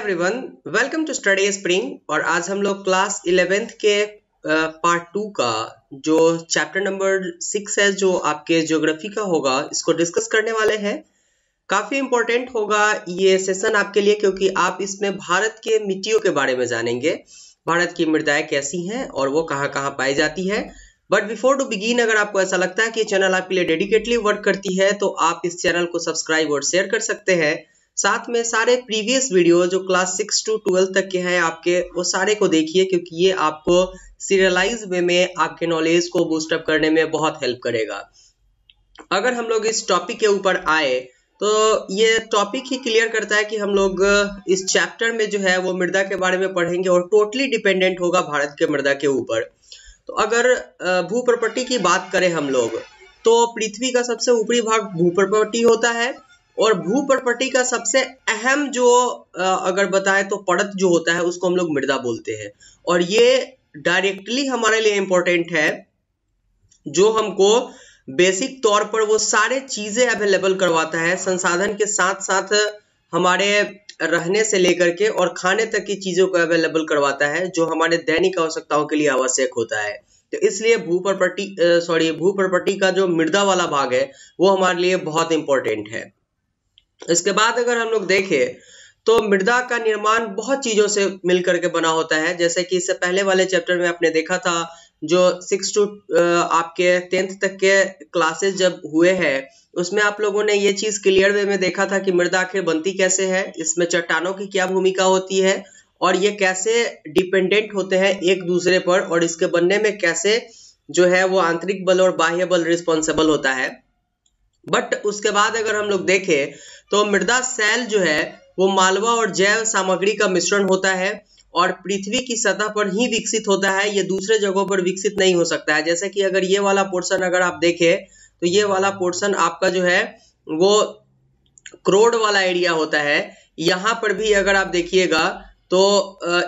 everyone welcome to study spring और आज हम लोग क्लास इलेवेंथ के पार्ट टू का जो चैप्टर नंबर सिक्स है जो आपके ज्योग्राफी का होगा इसको डिस्कस करने वाले हैं काफ़ी इंपॉर्टेंट होगा ये सेशन आपके लिए क्योंकि आप इसमें भारत के मिट्टियों के बारे में जानेंगे भारत की मृदाएं कैसी हैं और वो कहाँ कहाँ पाई जाती है बट बिफोर टू बिगिन अगर आपको ऐसा लगता है कि चैनल आपके लिए डेडिकेटली वर्क करती है तो आप इस चैनल को सब्सक्राइब और शेयर कर सकते हैं साथ में सारे प्रीवियस वीडियो जो क्लास सिक्स टू ट्वेल्व तक के हैं आपके वो सारे को देखिए क्योंकि ये आपको सीरियलाइज वे में आपके नॉलेज को बूस्टअप करने में बहुत हेल्प करेगा अगर हम लोग इस टॉपिक के ऊपर आए तो ये टॉपिक ही क्लियर करता है कि हम लोग इस चैप्टर में जो है वो मृदा के बारे में पढ़ेंगे और टोटली डिपेंडेंट होगा भारत के मृदा के ऊपर तो अगर भू प्रॉपर्टी की बात करें हम लोग तो पृथ्वी का सबसे ऊपरी भाग भू प्रॉपर्टी होता है और भू प्रॉपर्टी का सबसे अहम जो अगर बताएं तो परत जो होता है उसको हम लोग मृदा बोलते हैं और ये डायरेक्टली हमारे लिए इंपॉर्टेंट है जो हमको बेसिक तौर पर वो सारे चीजें अवेलेबल करवाता है संसाधन के साथ साथ हमारे रहने से लेकर के और खाने तक की चीजों को अवेलेबल करवाता है जो हमारे दैनिक आवश्यकताओं के लिए आवश्यक होता है तो इसलिए भू प्रॉपर्टी सॉरी भू प्रॉपर्टी का जो मृदा वाला भाग है वो हमारे लिए बहुत इंपॉर्टेंट है इसके बाद अगर हम लोग देखें तो मृदा का निर्माण बहुत चीजों से मिल करके बना होता है जैसे कि इससे पहले वाले चैप्टर में आपने देखा था जो सिक्स टू आपके टेंथ तक के क्लासेस जब हुए हैं उसमें आप लोगों ने ये चीज क्लियर वे में देखा था कि मृदा आखिर बनती कैसे है इसमें चट्टानों की क्या भूमिका होती है और ये कैसे डिपेंडेंट होते हैं एक दूसरे पर और इसके बनने में कैसे जो है वो आंतरिक बल और बाह्य बल रिस्पॉन्सिबल होता है बट उसके बाद अगर हम लोग देखें तो मृदा सेल जो है वो मालवा और जैव सामग्री का मिश्रण होता है और पृथ्वी की सतह पर ही विकसित होता है ये दूसरे जगहों पर विकसित नहीं हो सकता है जैसे कि अगर ये वाला पोर्शन अगर आप देखें तो ये वाला पोर्शन आपका जो है वो क्रोड वाला एरिया होता है यहाँ पर भी अगर आप देखिएगा तो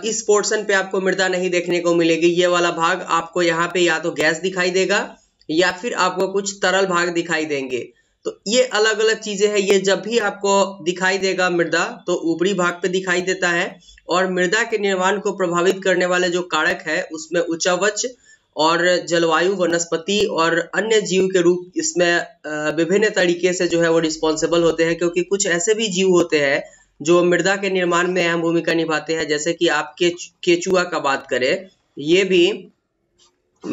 इस पोर्शन पे आपको मृदा नहीं देखने को मिलेगी ये वाला भाग आपको यहाँ पे या तो गैस दिखाई देगा या फिर आपको कुछ तरल भाग दिखाई देंगे तो ये अलग अलग चीजें हैं ये जब भी आपको दिखाई देगा मृदा तो ऊपरी भाग पे दिखाई देता है और मृदा के निर्माण को प्रभावित करने वाले जो कारक है उसमें उच्चावच और जलवायु वनस्पति और अन्य जीव के रूप इसमें विभिन्न तरीके से जो है वो रिस्पॉन्सिबल होते हैं क्योंकि कुछ ऐसे भी जीव होते हैं जो मृदा के निर्माण में अहम भूमिका निभाते हैं जैसे कि आप केचुआ का बात करें ये भी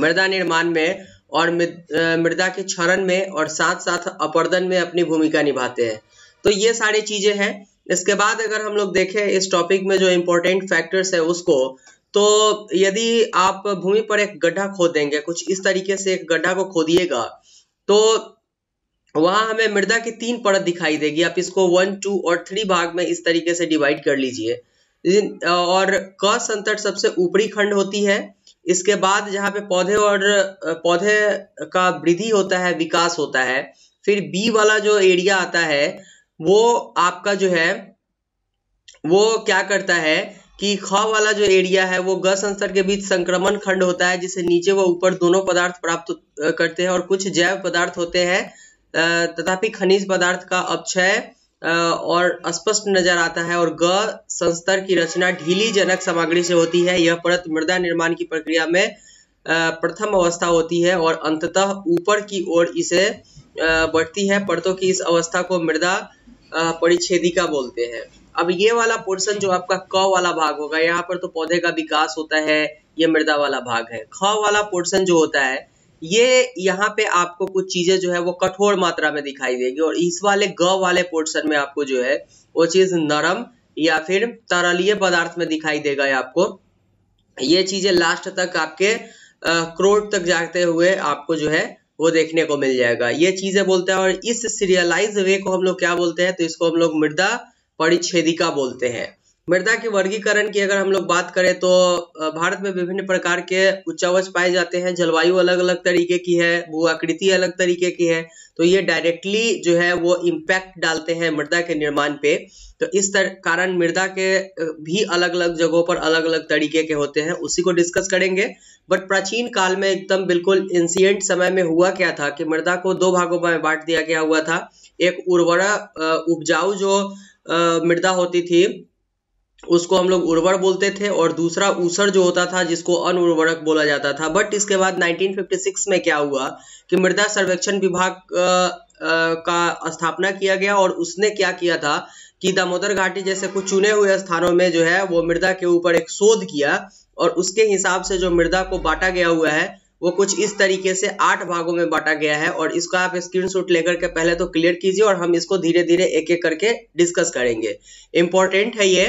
मृदा निर्माण में और मृदा के क्षरण में और साथ साथ अपर्दन में अपनी भूमिका निभाते हैं तो ये सारी चीजें हैं इसके बाद अगर हम लोग देखें इस टॉपिक में जो इम्पोर्टेंट फैक्टर्स है उसको तो यदि आप भूमि पर एक गड्ढा खोद देंगे कुछ इस तरीके से एक गड्ढा को खोदिएगा तो वहां हमें मृदा की तीन परत दिखाई देगी आप इसको वन टू और थ्री भाग में इस तरीके से डिवाइड कर लीजिए और क संतट सबसे ऊपरी खंड होती है इसके बाद जहाँ पे पौधे और पौधे का वृद्धि होता है विकास होता है फिर बी वाला जो एरिया आता है वो आपका जो है वो क्या करता है कि ख वाला जो एरिया है वो ग संस्तर के बीच संक्रमण खंड होता है जिसे नीचे व ऊपर दोनों पदार्थ प्राप्त करते हैं और कुछ जैव पदार्थ होते हैं तथापि खनिज पदार्थ का अपक्षय और अस्पष्ट नजर आता है और ग संस्तर की रचना ढीली जनक सामग्री से होती है यह परत मृदा निर्माण की प्रक्रिया में प्रथम अवस्था होती है और अंततः ऊपर की ओर इसे बढ़ती है परतों की इस अवस्था को मृदा परिच्छेदिका बोलते हैं अब ये वाला पोर्शन जो आपका क वाला भाग होगा यहाँ पर तो पौधे का विकास होता है ये मृदा वाला भाग है ख वाला पोर्शन जो होता है ये यहाँ पे आपको कुछ चीजें जो है वो कठोर मात्रा में दिखाई देगी और इस वाले ग वाले पोर्शन में आपको जो है वो चीज नरम या फिर तरलीय पदार्थ में दिखाई देगा आपको ये चीजें लास्ट तक आपके क्रोड तक जाते हुए आपको जो है वो देखने को मिल जाएगा ये चीजें बोलते हैं और इस सीरियलाइज वे को हम लोग क्या बोलते हैं तो इसको हम लोग मृदा परिच्छेदिका बोलते हैं मृदा के वर्गीकरण की अगर हम लोग बात करें तो भारत में विभिन्न प्रकार के उच्चावच पाए जाते हैं जलवायु अलग अलग तरीके की है भू आकृति अलग तरीके की है तो ये डायरेक्टली जो है वो इम्पैक्ट डालते हैं मृदा के निर्माण पे तो इस कारण मृदा के भी अलग अलग जगहों पर अलग अलग तरीके के होते हैं उसी को डिस्कस करेंगे बट प्राचीन काल में एकदम बिल्कुल इंसियंट समय में हुआ क्या था कि मृदा को दो भागों में बांट दिया गया हुआ था एक उर्वरा उपजाऊ जो मृदा होती थी उसको हम लोग उर्वर बोलते थे और दूसरा ऊसर जो होता था जिसको अनुर्वरक बोला जाता था बट इसके बाद 1956 में क्या हुआ कि मृदा सर्वेक्षण विभाग का स्थापना किया गया और उसने क्या किया था कि दामोदर घाटी जैसे कुछ चुने हुए स्थानों में जो है वो मृदा के ऊपर एक शोध किया और उसके हिसाब से जो मृदा को बांटा गया हुआ है वो कुछ इस तरीके से आठ भागों में बांटा गया है और इसका आप स्क्रीनशॉट लेकर के पहले तो क्लियर कीजिए और हम इसको धीरे धीरे एक एक करके डिस्कस करेंगे इम्पोर्टेंट है ये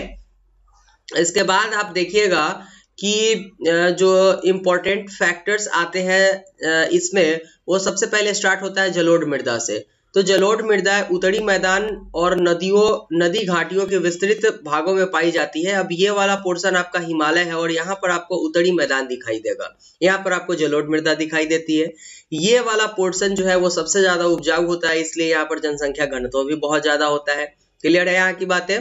इसके बाद आप देखिएगा कि जो इम्पोर्टेंट फैक्टर्स आते हैं इसमें वो सबसे पहले स्टार्ट होता है जलोढ़ मृदा से तो जलोढ़ मृदा उतरी मैदान और नदियों नदी घाटियों के विस्तृत भागों में पाई जाती है अब ये वाला पोर्शन आपका हिमालय है और यहाँ पर आपको उतरी मैदान दिखाई देगा यहाँ पर आपको जलोढ़ मृदा दिखाई देती है ये वाला पोर्शन जो है वो सबसे ज्यादा उपजाऊ होता है इसलिए यहाँ पर जनसंख्या घनत्व भी बहुत ज्यादा होता है क्लियर है यहाँ की बातें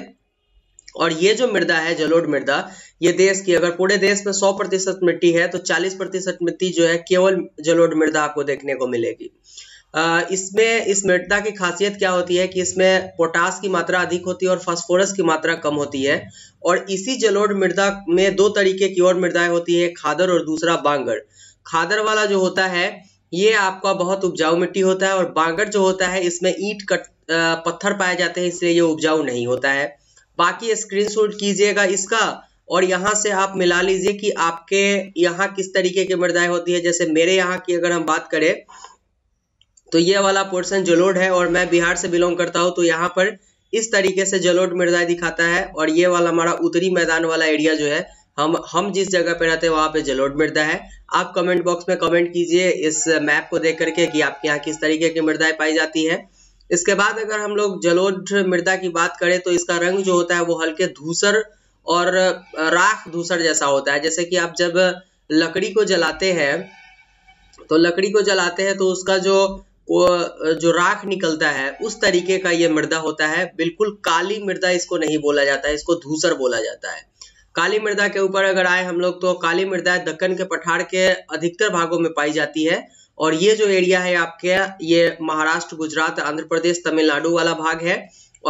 और ये जो मृदा है जलोढ़ मृदा ये देश की अगर पूरे देश में 100 प्रतिशत मिट्टी है तो 40 प्रतिशत मिट्टी जो है केवल जलोढ़ मृदा आपको देखने को मिलेगी इसमें इस मृदा की खासियत क्या होती है कि इसमें पोटास की मात्रा अधिक होती है और फास्फोरस की मात्रा कम होती है और इसी जलोढ़ मृदा में दो तरीके की और मृदाएं होती है खादर और दूसरा बांगड़ खादर वाला जो होता है ये आपका बहुत उपजाऊ मिट्टी होता है और बांगड़ जो होता है इसमें ईट कट पत्थर पाए जाते हैं इसलिए ये उपजाऊ नहीं होता है बाकी स्क्रीनशॉट कीजिएगा इसका और यहाँ से आप मिला लीजिए कि आपके यहाँ किस तरीके की मृदाएं होती है जैसे मेरे यहाँ की अगर हम बात करें तो ये वाला पोर्शन जलोड है और मैं बिहार से बिलोंग करता हूँ तो यहाँ पर इस तरीके से जलोड मृदा दिखाता है और ये वाला हमारा उत्तरी मैदान वाला एरिया जो है हम हम जिस जगह पे रहते हैं वहाँ पे जलोड मृदा है आप कमेंट बॉक्स में कमेंट कीजिए इस मैप को देख करके कि आपके यहाँ किस तरीके की मृदाएं पाई जाती है इसके बाद अगर हम लोग जलोढ़ मृदा की बात करें तो इसका रंग जो होता है वो हल्के धूसर और राख धूसर जैसा होता है जैसे कि आप जब लकड़ी को जलाते हैं तो लकड़ी को जलाते हैं तो उसका जो जो राख निकलता है उस तरीके का ये मृदा होता है बिल्कुल काली मृदा इसको नहीं बोला जाता है इसको धूसर बोला जाता है काली मृदा के ऊपर अगर आए हम लोग तो काली मृदा दक्कन के पठार के अधिकतर भागों में पाई जाती है और ये जो एरिया है आपके ये महाराष्ट्र गुजरात आंध्र प्रदेश तमिलनाडु वाला भाग है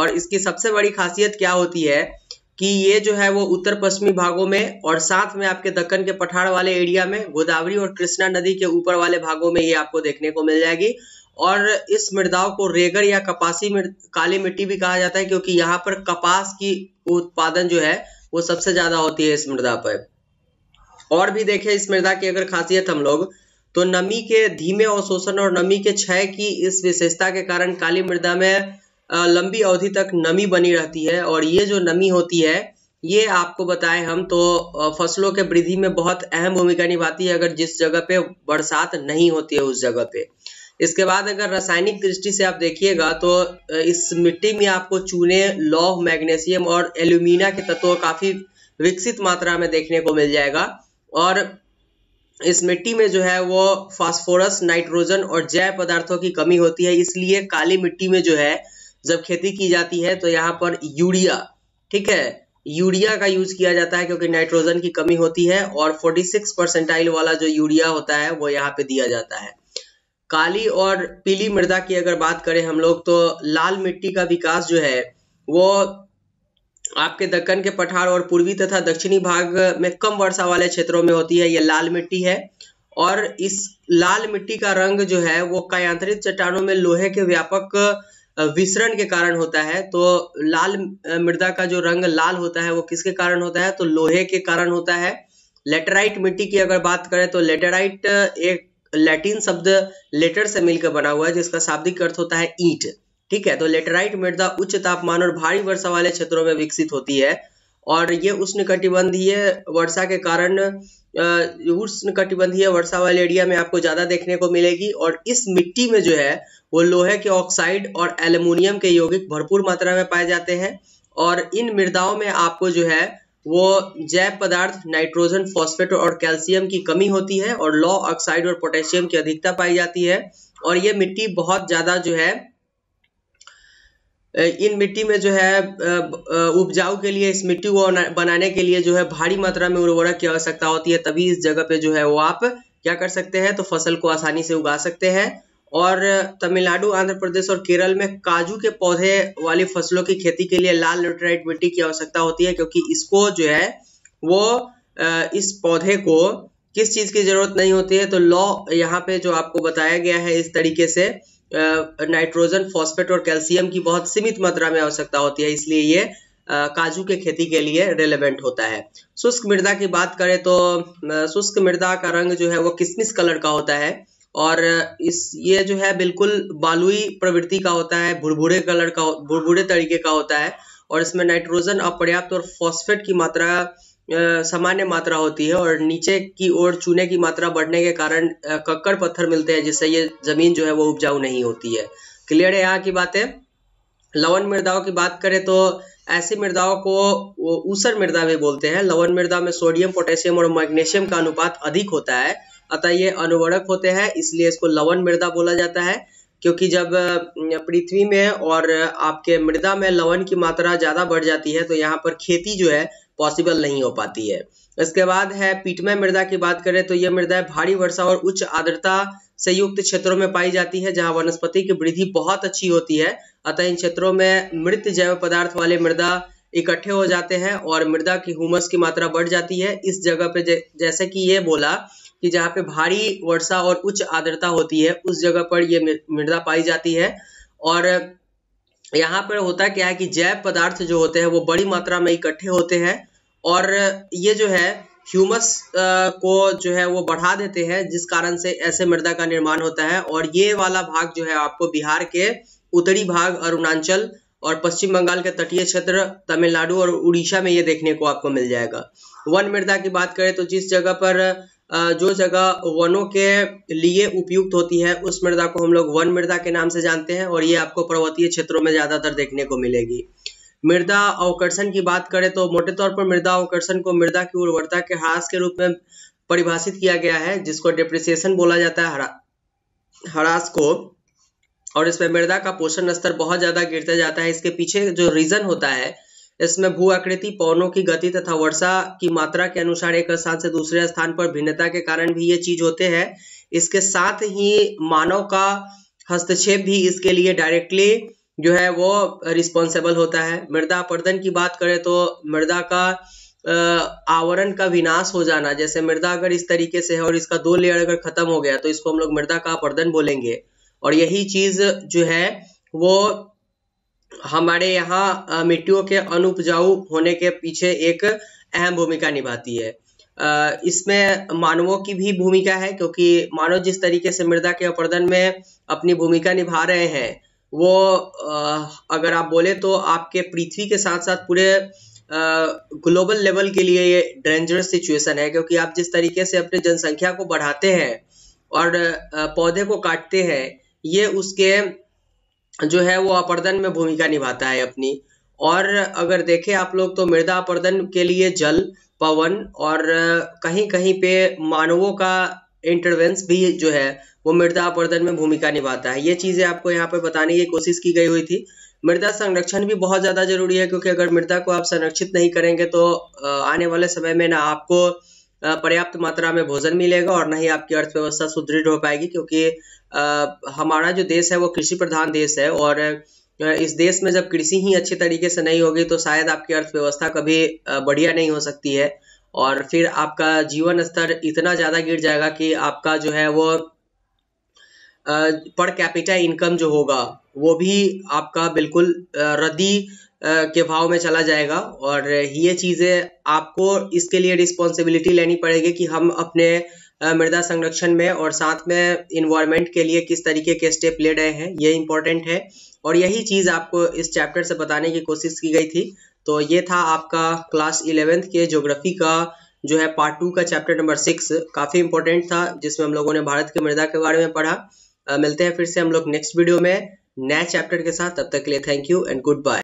और इसकी सबसे बड़ी खासियत क्या होती है कि ये जो है वो उत्तर पश्चिमी भागों में और साथ में आपके दक्कन के पठार वाले एरिया में गोदावरी और कृष्णा नदी के ऊपर वाले भागों में ये आपको देखने को मिल जाएगी और इस मृदाओं को रेगर या कपासी काली मिट्टी भी कहा जाता है क्योंकि यहाँ पर कपास की उत्पादन जो है वो सबसे ज्यादा होती है इस मृदा पर और भी देखें इस मृदा की अगर खासियत हम लोग तो नमी के धीमे अवशोषण और नमी के क्षय की इस विशेषता के कारण काली मृदा में लंबी अवधि तक नमी बनी रहती है और ये जो नमी होती है ये आपको बताएं हम तो फसलों के वृद्धि में बहुत अहम भूमिका निभाती है अगर जिस जगह पे बरसात नहीं होती है उस जगह पे इसके बाद अगर रासायनिक दृष्टि से आप देखिएगा तो इस मिट्टी में आपको चूने लौह मैग्नेशियम और एल्यूमिना के तत्व काफ़ी विकसित मात्रा में देखने को मिल जाएगा और इस मिट्टी में जो है वो फास्फोरस नाइट्रोजन और जैव पदार्थों की कमी होती है इसलिए काली मिट्टी में जो है जब खेती की जाती है तो यहाँ पर यूरिया ठीक है यूरिया का यूज किया जाता है क्योंकि नाइट्रोजन की कमी होती है और 46 परसेंटाइल वाला जो यूरिया होता है वो यहाँ पे दिया जाता है काली और पीली मृदा की अगर बात करें हम लोग तो लाल मिट्टी का विकास जो है वो आपके दक्कन के पठार और पूर्वी तथा दक्षिणी भाग में कम वर्षा वाले क्षेत्रों में होती है यह लाल मिट्टी है और इस लाल मिट्टी का रंग जो है वो कायांतरित चट्टानों में लोहे के व्यापक विसरण के कारण होता है तो लाल मृदा का जो रंग लाल होता है वो किसके कारण होता है तो लोहे के कारण होता है लेटेराइट मिट्टी की अगर बात करें तो लेटेराइट एक लैटिन शब्द लेटर से मिलकर बना हुआ है जिसका शाब्दिक अर्थ होता है ईंट ठीक है तो लेटराइट मृदा उच्च तापमान और भारी वर्षा वाले क्षेत्रों में विकसित होती है और ये उष्ण कटिबंधीय वर्षा के कारण उष्ण कटिबंधीय वर्षा वाले एरिया में आपको ज्यादा देखने को मिलेगी और इस मिट्टी में जो है वो लोहे के ऑक्साइड और एल्यूमिनियम के यौगिक भरपूर मात्रा में पाए जाते हैं और इन मृदाओं में आपको जो है वो जैव पदार्थ नाइट्रोजन फॉस्फेट और कैल्शियम की कमी होती है और लो ऑक्साइड और पोटेशियम की अधिकता पाई जाती है और ये मिट्टी बहुत ज्यादा जो है इन मिट्टी में जो है उपजाऊ के लिए इस मिट्टी को बनाने के लिए जो है भारी मात्रा में उर्वरक की आवश्यकता होती है तभी इस जगह पे जो है वो आप क्या कर सकते हैं तो फसल को आसानी से उगा सकते हैं और तमिलनाडु आंध्र प्रदेश और केरल में काजू के पौधे वाली फसलों की खेती के लिए लाल लेटेराइट मिट्टी की आवश्यकता होती है क्योंकि इसको जो है वो इस पौधे को किस चीज़ की जरूरत नहीं होती है तो लॉ यहाँ पे जो आपको बताया गया है इस तरीके से नाइट्रोजन फॉस्फेट और कैल्शियम की बहुत सीमित मात्रा में आवश्यकता होती है इसलिए ये काजू के खेती के लिए रेलेवेंट होता है शुष्क मृदा की बात करें तो शुष्क मृदा का रंग जो है वो किसमिस कलर का होता है और इस ये जो है बिल्कुल बालुई प्रवृत्ति का होता है भुरभुरे कलर का भुरभुरे तरीके का होता है और इसमें नाइट्रोजन अपर्याप्त और फॉस्फेट की मात्रा सामान्य मात्रा होती है और नीचे की ओर चूने की मात्रा बढ़ने के कारण कक्कड़ पत्थर मिलते हैं जिससे ये जमीन जो है वो उपजाऊ नहीं होती है क्लियर है यहाँ की बातें लवन मृदाओं की बात करें तो ऐसी मृदाओं को ऊसर मृदा भी बोलते हैं लवन मृदा में सोडियम पोटेशियम और मैग्नेशियम का अनुपात अधिक होता है अतः ये अनुवरक होते हैं इसलिए इसको लवन मृदा बोला जाता है क्योंकि जब पृथ्वी में और आपके मृदा में लवन की मात्रा ज़्यादा बढ़ जाती है तो यहाँ पर खेती जो है पॉसिबल नहीं हो पाती है इसके बाद है पीटमय मृदा की बात करें तो यह मृदा भारी वर्षा और उच्च आर्द्रता से युक्त क्षेत्रों में पाई जाती है जहां वनस्पति की वृद्धि बहुत अच्छी होती है अतः इन क्षेत्रों में मृत जैव पदार्थ वाले मृदा इकट्ठे हो जाते हैं और मृदा की हुमस की मात्रा बढ़ जाती है इस जगह पे जैसे कि ये बोला कि जहाँ पे भारी वर्षा और उच्च आर्द्रता होती है उस जगह पर ये मृदा पाई जाती है और यहाँ पर होता क्या है कि जैव पदार्थ जो होते हैं वो बड़ी मात्रा में इकट्ठे होते हैं और ये जो है ह्यूमस को जो है वो बढ़ा देते हैं जिस कारण से ऐसे मृदा का निर्माण होता है और ये वाला भाग जो है आपको बिहार के उत्तरी भाग अरुणाचल और पश्चिम बंगाल के तटीय क्षेत्र तमिलनाडु और उड़ीसा में ये देखने को आपको मिल जाएगा वन मृदा की बात करें तो जिस जगह पर जो जगह वनों के लिए उपयुक्त होती है उस मृदा को हम लोग वन मृदा के नाम से जानते हैं और ये आपको पर्वतीय क्षेत्रों में ज़्यादातर देखने को मिलेगी मृदा अवकर्षण की बात करें तो मोटे तौर पर मृदा अवकर्षण को मृदा की उर्वरता के ह्रास के रूप में परिभाषित किया गया है जिसको डिप्रिसिएशन बोला जाता है ह्रास को और इसमें मृदा का पोषण स्तर बहुत ज्यादा गिरता जाता है इसके पीछे जो रीजन होता है इसमें भू आकृति पवनों की गति तथा वर्षा की मात्रा के अनुसार एक स्थान से दूसरे स्थान पर भिन्नता के कारण भी ये चीज होते हैं इसके साथ ही मानव का हस्तक्षेप भी इसके लिए डायरेक्टली जो है वो रिस्पॉन्सिबल होता है मृदा अपर्दन की बात करें तो मृदा का आवरण का विनाश हो जाना जैसे मृदा अगर इस तरीके से है और इसका दो लेयर अगर खत्म हो गया तो इसको हम लोग मृदा का अपर्दन बोलेंगे और यही चीज जो है वो हमारे यहाँ मिट्टियों के अनुपजाऊ होने के पीछे एक अहम भूमिका निभाती है इसमें मानवों की भी भूमिका है क्योंकि मानव जिस तरीके से मृदा के अपर्दन में अपनी भूमिका निभा रहे हैं वो अगर आप बोले तो आपके पृथ्वी के साथ साथ पूरे ग्लोबल लेवल के लिए ये डेंजरस सिचुएशन है क्योंकि आप जिस तरीके से अपने जनसंख्या को बढ़ाते हैं और पौधे को काटते हैं ये उसके जो है वो अपर्दन में भूमिका निभाता है अपनी और अगर देखें आप लोग तो मृदा अपर्दन के लिए जल पवन और कहीं कहीं पे मानवों का इंटरवेंस भी जो है वो मृदा अपवर्धन में भूमिका निभाता है ये चीज़ें आपको यहाँ पर बताने की कोशिश की गई हुई थी मृदा संरक्षण भी बहुत ज़्यादा जरूरी है क्योंकि अगर मृदा को आप संरक्षित नहीं करेंगे तो आने वाले समय में ना आपको पर्याप्त मात्रा में भोजन मिलेगा और ना ही आपकी अर्थव्यवस्था सुदृढ़ हो पाएगी क्योंकि हमारा जो देश है वो कृषि प्रधान देश है और इस देश में जब कृषि ही अच्छे तरीके से नहीं होगी तो शायद आपकी अर्थव्यवस्था कभी बढ़िया नहीं हो सकती है और फिर आपका जीवन स्तर इतना ज़्यादा गिर जाएगा कि आपका जो है वो पर कैपिटा इनकम जो होगा वो भी आपका बिल्कुल रद्दी के भाव में चला जाएगा और ये चीज़ें आपको इसके लिए रिस्पॉन्सिबिलिटी लेनी पड़ेगी कि हम अपने मृदा संरक्षण में और साथ में इन्वायरमेंट के लिए किस तरीके के स्टेप ले रहे हैं ये इम्पोर्टेंट है और यही चीज़ आपको इस चैप्टर से बताने की कोशिश की गई थी तो ये था आपका क्लास इलेवेंथ के ज्योग्राफी का जो है पार्ट टू का चैप्टर नंबर सिक्स काफ़ी इंपॉर्टेंट था जिसमें हम लोगों ने भारत के मृदा के बारे में पढ़ा मिलते हैं फिर से हम लोग नेक्स्ट वीडियो में नए चैप्टर के साथ तब तक के लिए thank you and good bye